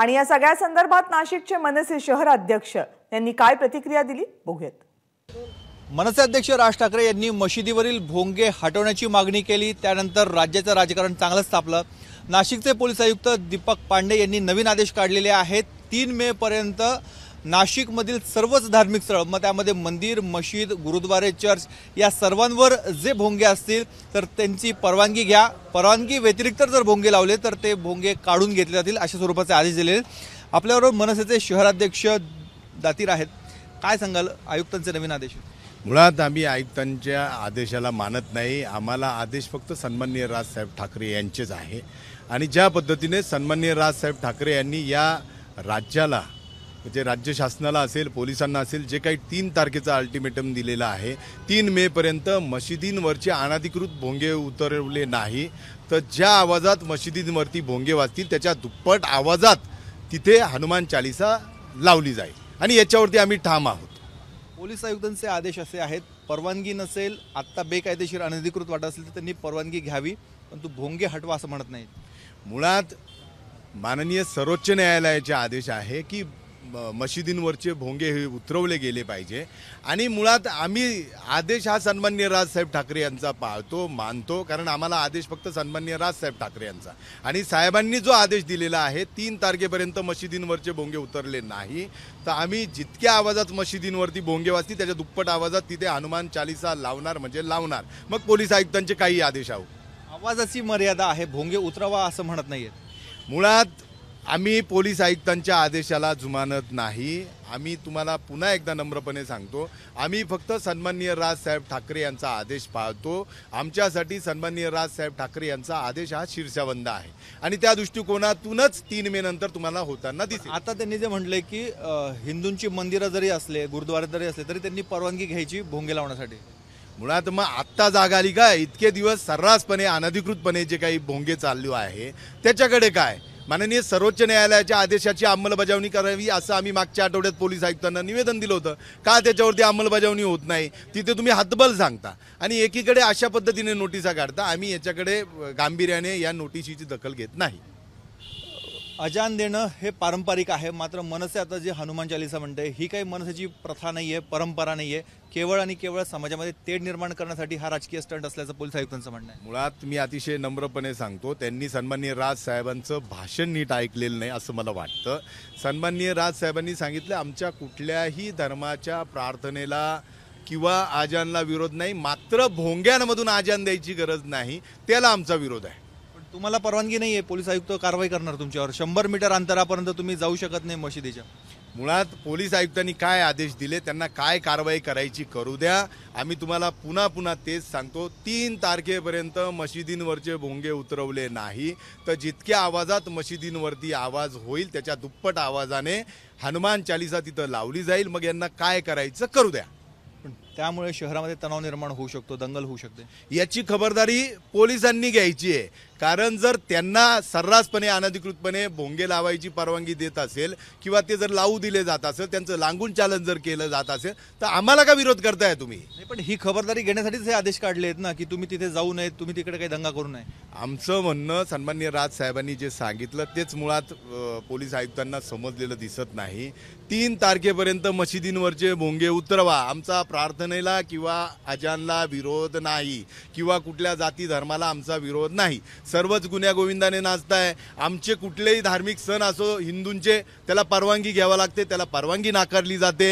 आणि या सगळ्या संदर्भात नाशिकचे मनसे शहर अध्यक्ष यांनी काय प्रतिक्रिया दिली बघूयात मनसे अध्यक्ष राज ठाकरे यांनी मशिदीवरील भोंगे हटवण्याची मागणी केली त्यानंतर राज्याचं राजकारण चांगलंच तापलं नाशिकचे पोलीस आयुक्त दीपक पांडे यांनी नवीन आदेश काढलेले आहेत तीन मे पर्यंत नाशिकमधील सर्वच धार्मिक स्थळ मग त्यामध्ये मंदिर मशीद गुरुद्वारे चर्च या सर्वांवर जे भोंगे असतील तर त्यांची परवानगी घ्या परवानगी व्यतिरिक्त जर भोंगे लावले तर ते भोंगे काढून घेतले जातील अशा स्वरूपाचे आदेश दिले आपल्याबरोबर मनसेचे शहराध्यक्ष दातीर आहेत काय सांगाल आयुक्तांचे नवीन आदेश मुळात आम्ही आयुक्तांच्या आदेशाला मानत नाही आम्हाला आदेश फक्त सन्माननीय राजसाहेब ठाकरे यांचेच आहे आणि ज्या पद्धतीने सन्माननीय राजसाहेब ठाकरे यांनी या राज्याला म्हणजे राज्य शासनाला असेल पोलिसांना असेल जे काही तीन तारखेचा अल्टिमेटम दिलेला आहे तीन मेपर्यंत मशिदींवरचे अनाधिकृत भोंगे उतरवले नाही तर ज्या आवाजात मशिदींवरती भोंगे वाजतील त्याच्या दुप्पट आवाजात तिथे हनुमान चालिसा लावली जाईल आणि याच्यावरती आम्ही ठाम आहोत पोलीस आयुक्तांचे आदेश असे आहेत परवानगी नसेल आत्ता बेकायदेशीर अनधिकृत वाटत असेल तर त्यांनी परवानगी घ्यावी पण तू भोंगे हटवा असं म्हणत नाही मुळात माननीय सर्वोच्च न्यायालयाचे आदेश आहे की मशिदींवरचे भोंगे हे उतरवले गेले पाहिजे आणि मुळात आम्ही आदेश हा सन्मान्य राजसाहेब ठाकरे यांचा पाळतो मानतो कारण आम्हाला आदेश फक्त सन्मान्य राजसाहेब ठाकरे यांचा आणि साहेबांनी जो आदेश दिलेला आहे तीन तारखेपर्यंत मशिदींवरचे भोंगे उतरले नाही तर आम्ही जितक्या आवाजात मशिदींवरती भोंगे वाचतील त्याच्या दुप्पट आवाजात तिथे हनुमान चालिसा लावणार म्हणजे लावणार मग पोलीस आयुक्तांचे काही आदेश आहो आवाजाची मर्यादा आहे भोंगे उतरावा असं म्हणत नाही मुळात आम्ही पोलीस आयुक्तांच्या आदेशाला जुमानत नाही आम्ही तुम्हाला पुन्हा एकदा नम्रपणे सांगतो आम्ही फक्त सन्माननीय राजसाहेब ठाकरे यांचा आदेश पाळतो आमच्यासाठी सन्माननीय राजसाहेब ठाकरे यांचा आदेश हा शीर्षाबंद आहे आणि त्या दृष्टिकोनातूनच तीन मे नंतर तुम्हाला होताना दिसत आता त्यांनी जे म्हटले की हिंदूंची मंदिरं जरी असले गुरुद्वारे जरी असले तरी त्यांनी परवानगी घ्यायची भोंगे लावण्यासाठी मुळात मग आत्ता जागा आली काय इतके दिवस सर्रासपणे अनधिकृतपणे जे काही भोंगे चाललो आहे त्याच्याकडे काय माननीय सर्वोच्च न्यायालयाच्या आदेशाची अंमलबजावणी करावी असं आम्ही मागच्या आठवड्यात पोलीस आयुक्तांना निवेदन दिलं होतं का त्याच्यावरती अंमलबजावणी होत नाही तिथे तुम्ही हतबल सांगता आणि एकीकडे अशा पद्धतीने नोटिसा काढता आम्ही याच्याकडे गांभीर्याने या नोटिशीची दखल घेत नाही अजान देणं हे पारंपरिक आहे मात्र मनसे आता जे हनुमान चालिसा म्हणते ही काही मनसेची प्रथा नाही आहे परंपरा नाही आहे केवळ आणि केवळ समाजामध्ये तेढ निर्माण करण्यासाठी हा राजकीय स्टंट असल्याचं पोलीस आयुक्तांचं म्हणणं आहे मुळात मी अतिशय नम्रपणे सांगतो त्यांनी सन्माननीय राज साहेबांचं भाषण नीट ऐकलेलं नाही असं मला वाटतं सन्माननीय राज साहेबांनी सांगितलं आमच्या कुठल्याही धर्माच्या प्रार्थनेला किंवा आजानला विरोध नाही मात्र भोंग्यांमधून आजान द्यायची गरज नाही त्याला आमचा विरोध आहे तुम्हाला परवानगी नाही आहे पोलीस आयुक्त कारवाई करणार तुमच्यावर शंभर मीटर अंतरापर्यंत तुम्ही जाऊ शकत नाही मशिदीच्या मुळात पोलीस आयुक्तांनी काय आदेश दिले त्यांना काय कारवाई करायची करू द्या आम्ही तुम्हाला पुन्हा पुन्हा तेच सांगतो तीन तारखेपर्यंत मशिदींवरचे भोंगे उतरवले नाही तर जितक्या आवाजात मशिदींवरती आवाज होईल त्याच्या दुप्पट आवाजाने हनुमान चालिसा तिथं लावली जाईल मग यांना काय करायचं करू द्या पण त्यामुळे शहरामध्ये तणाव निर्माण होऊ शकतो दंगल होऊ शकते याची खबरदारी पोलिसांनी घ्यायची आहे कारण जर त्यांना सर्रासपणे अनधिकृतपणे भोंगे लावायची परवानगी देत असेल किंवा ते जर लावू दिले जात असेल त्यांचं लांगून चालन जर केलं जात असेल तर आम्हाला का विरोध करताय तुम्ही पण ही खबरदारी घेण्यासाठीच हे आदेश काढले आहेत ना की तुम्ही तिथे जाऊ नयेत तुम्ही तिकडे काही दंगा करू नये आमचं म्हणणं सन्मान्य राज साहेबांनी जे सांगितलं तेच मुळात पोलीस आयुक्तांना समजलेलं दिसत नाही तीन तारखेपर्यंत मशिदींवरचे भोंगे उतरवा आमचा प्रार्थनेला किंवा अजानला विरोध नाही किंवा कुठल्या जाती धर्माला आमचा विरोध नाही सर्वच गोविंदाने नाचत आहे आमचे कुठलेही धार्मिक सण असो हिंदूंचे त्याला परवानगी घ्यावं लागते त्याला परवानगी नाकारली जाते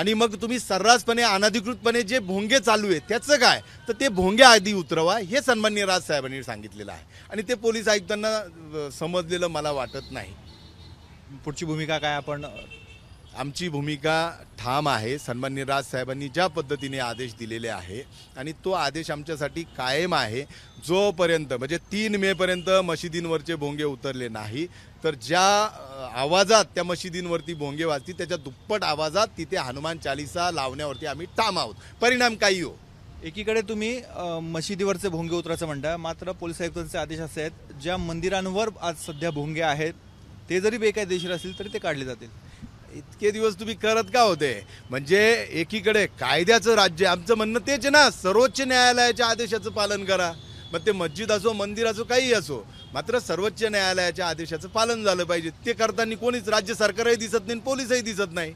आणि मग तुम्ही सर्रासपणे अनधिकृतपणे जे भोंगे चालू आहेत त्याचं काय तर ते भोंगे आधी उतरवा हे सन्मान्य राजसाहेबांनी सांगितलेलं आहे आणि ते पोलीस आयुक्तांना समजलेलं मला वाटत नाही पुढची भूमिका काय आपण आमची भूमिका ठाम आहे सन्मान्य राज साहेबांनी ज्या पद्धतीने आदेश दिलेले आहे आणि तो आदेश आमच्यासाठी कायम आहे जोपर्यंत म्हणजे तीन मेपर्यंत मशिदींवरचे भोंगे उतरले नाही तर ज्या आवाजात त्या मशिदींवरती भोंगे वाजतील त्याच्या दुप्पट आवाजात तिथे हनुमान चालिसा लावण्यावरती आम्ही ठाम आहोत परिणाम काही हो एकीकडे तुम्ही मशिदीवरचे भोंगे उतरायचं म्हणता मात्र पोलीस आयुक्तांचे आदेश असे आहेत ज्या मंदिरांवर आज सध्या भोंगे आहेत ते जरी बेकायदेशीर असतील तरी ते काढले जातील इतके दिवस तुम्ही करत का होते म्हणजे एकीकडे कायद्याचं राज्य आमचं म्हणणं तेच ना सर्वोच्च न्यायालयाच्या आदेशाचं पालन करा मग ते मस्जिद असो मंदिर असो काही असो मात्र सर्वोच्च न्यायालयाच्या आदेशाचं पालन झालं पाहिजे ते करताना कोणीच राज्य सरकारही दिसत नाही पोलीसही दिसत नाही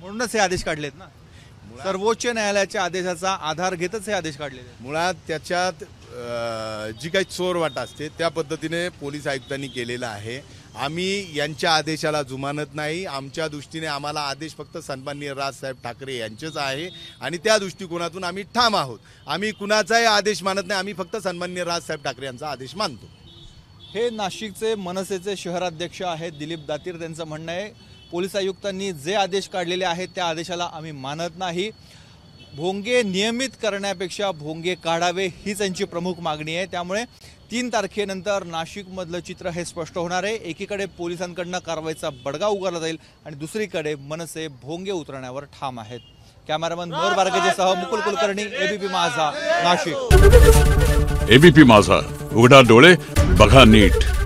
म्हणूनच हे आदेश काढलेत ना सर्वोच्च न्यायालयाच्या आदेशाचा आधार घेतच हे आदेश काढले मुळात त्याच्यात जी काही चोरवाटा असते त्या पद्धतीने पोलीस आयुक्तांनी केलेलं आहे आम्ही यांच्या आदेशाला जुमानत नाही आमच्या दृष्टीने आम्हाला आदेश फक्त सन्माननीय राजसाहेब ठाकरे यांचेच आहे आणि त्या दृष्टिकोनातून आम्ही ठाम आहोत आम्ही कुणाचाही आदेश मानत नाही आम्ही फक्त सन्माननीय राजसाहेब ठाकरे यांचा आदेश मानतो हे नाशिकचे मनसेचे शहराध्यक्ष आहेत दिलीप दातीर त्यांचं म्हणणं आहे पोलीस आयुक्तांनी जे आदेश काढलेले आहेत त्या आदेशाला आम्ही मानत नाही भोंगे नियमित करण्यापेक्षा भोंगे काढावे ही त्यांची प्रमुख मागणी आहे त्यामुळे तीन तारखेनंतर नाशिकमधलं चित्र हे स्पष्ट होणार आहे एकीकडे पोलिसांकडनं कारवाईचा बडगा उगारला जाईल आणि दुसरीकडे मनसे भोंगे उतरण्यावर ठाम आहेत कॅमेरामन मोर सह मुकुल कुलकर्णी एबीपी माझा नाशिक एबीपी माझा उघडा डोळे बघा नीट